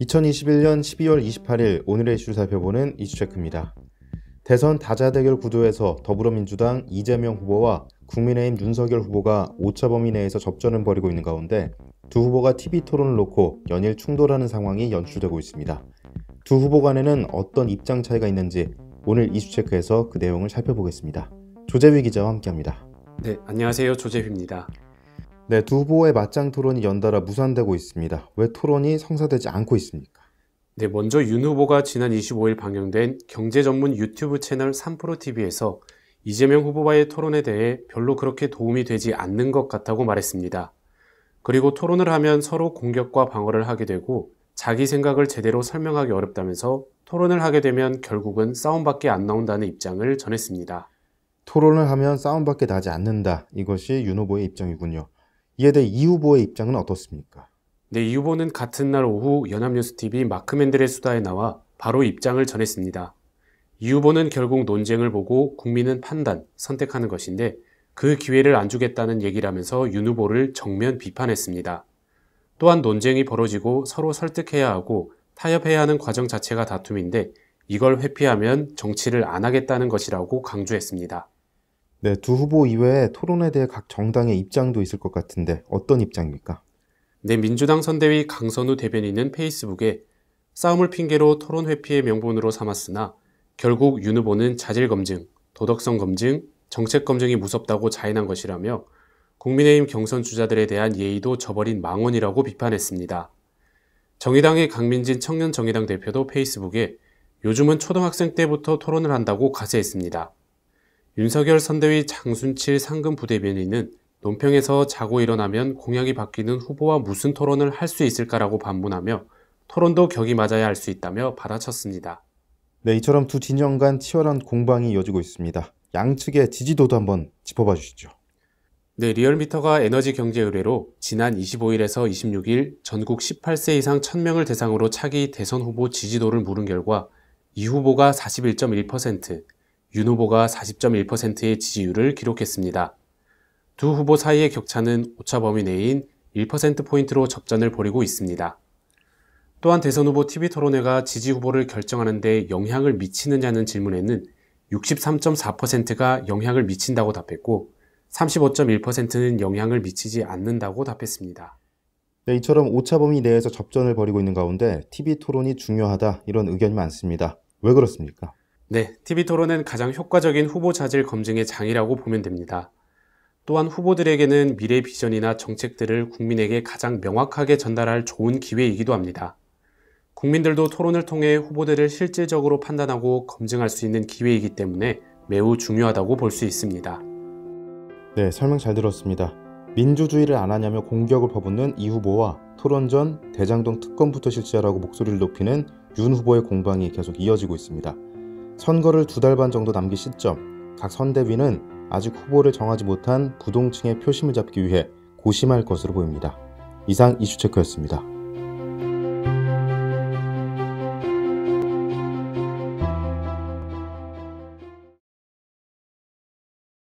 2021년 12월 28일 오늘의 이슈 살펴보는 이슈체크입니다. 대선 다자대결 구도에서 더불어민주당 이재명 후보와 국민의힘 윤석열 후보가 5차 범위 내에서 접전을 벌이고 있는 가운데 두 후보가 TV 토론을 놓고 연일 충돌하는 상황이 연출되고 있습니다. 두 후보 간에는 어떤 입장 차이가 있는지 오늘 이슈체크에서 그 내용을 살펴보겠습니다. 조재휘 기자와 함께합니다. 네, 안녕하세요. 조재휘입니다. 네, 두 후보의 맞짱 토론이 연달아 무산되고 있습니다. 왜 토론이 성사되지 않고 있습니까? 네, 먼저 윤 후보가 지난 25일 방영된 경제 전문 유튜브 채널 3프로TV에서 이재명 후보와의 토론에 대해 별로 그렇게 도움이 되지 않는 것 같다고 말했습니다. 그리고 토론을 하면 서로 공격과 방어를 하게 되고 자기 생각을 제대로 설명하기 어렵다면서 토론을 하게 되면 결국은 싸움밖에 안 나온다는 입장을 전했습니다. 토론을 하면 싸움밖에 나지 않는다. 이것이 윤 후보의 입장이군요. 이에 대해 이 후보의 입장은 어떻습니까? 네, 이 후보는 같은 날 오후 연합뉴스TV 마크 맨델의 수다에 나와 바로 입장을 전했습니다. 이 후보는 결국 논쟁을 보고 국민은 판단, 선택하는 것인데 그 기회를 안 주겠다는 얘기라면서 윤 후보를 정면 비판했습니다. 또한 논쟁이 벌어지고 서로 설득해야 하고 타협해야 하는 과정 자체가 다툼인데 이걸 회피하면 정치를 안 하겠다는 것이라고 강조했습니다. 네, 두 후보 이외에 토론에 대해 각 정당의 입장도 있을 것 같은데 어떤 입장입니까? 네, 민주당 선대위 강선우 대변인은 페이스북에 싸움을 핑계로 토론 회피의 명분으로 삼았으나 결국 윤 후보는 자질 검증, 도덕성 검증, 정책 검증이 무섭다고 자인한 것이라며 국민의힘 경선 주자들에 대한 예의도 저버린 망언이라고 비판했습니다. 정의당의 강민진 청년 정의당 대표도 페이스북에 요즘은 초등학생 때부터 토론을 한다고 가세했습니다. 윤석열 선대위 장순칠 상금 부대변인은 논평에서 자고 일어나면 공약이 바뀌는 후보와 무슨 토론을 할 수 있을까라고 반문하며 토론도 격이 맞아야 할 수 있다며 받아쳤습니다. 네, 이처럼 두 진영 간 치열한 공방이 이어지고 있습니다. 양측의 지지도도 한번 짚어봐 주시죠. 네, 리얼미터가 에너지 경제 의뢰로 지난 25일에서 26일 전국 18세 이상 1000명을 대상으로 차기 대선 후보 지지도를 물은 결과 이 후보가 41.1%, 윤 후보가 40.1%의 지지율을 기록했습니다. 두 후보 사이의 격차는 오차 범위 내인 1%포인트로 접전을 벌이고 있습니다. 또한 대선 후보 TV 토론회가 지지 후보를 결정하는 데 영향을 미치느냐는 질문에는 63.4%가 영향을 미친다고 답했고 35.1%는 영향을 미치지 않는다고 답했습니다. 네, 이처럼 오차 범위 내에서 접전을 벌이고 있는 가운데 TV 토론이 중요하다 이런 의견이 많습니다. 왜 그렇습니까? 네, TV 토론은 가장 효과적인 후보 자질 검증의 장이라고 보면 됩니다. 또한 후보들에게는 미래 비전이나 정책들을 국민에게 가장 명확하게 전달할 좋은 기회이기도 합니다. 국민들도 토론을 통해 후보들을 실질적으로 판단하고 검증할 수 있는 기회이기 때문에 매우 중요하다고 볼 수 있습니다. 네, 설명 잘 들었습니다. 민주주의를 안 하냐며 공격을 퍼붓는 이 후보와 토론 전 대장동 특검부터 실시하라고 목소리를 높이는 윤 후보의 공방이 계속 이어지고 있습니다. 선거를 두 달 반 정도 남긴 시점, 각 선대위는 아직 후보를 정하지 못한 부동층의 표심을 잡기 위해 고심할 것으로 보입니다. 이상 이슈체크였습니다.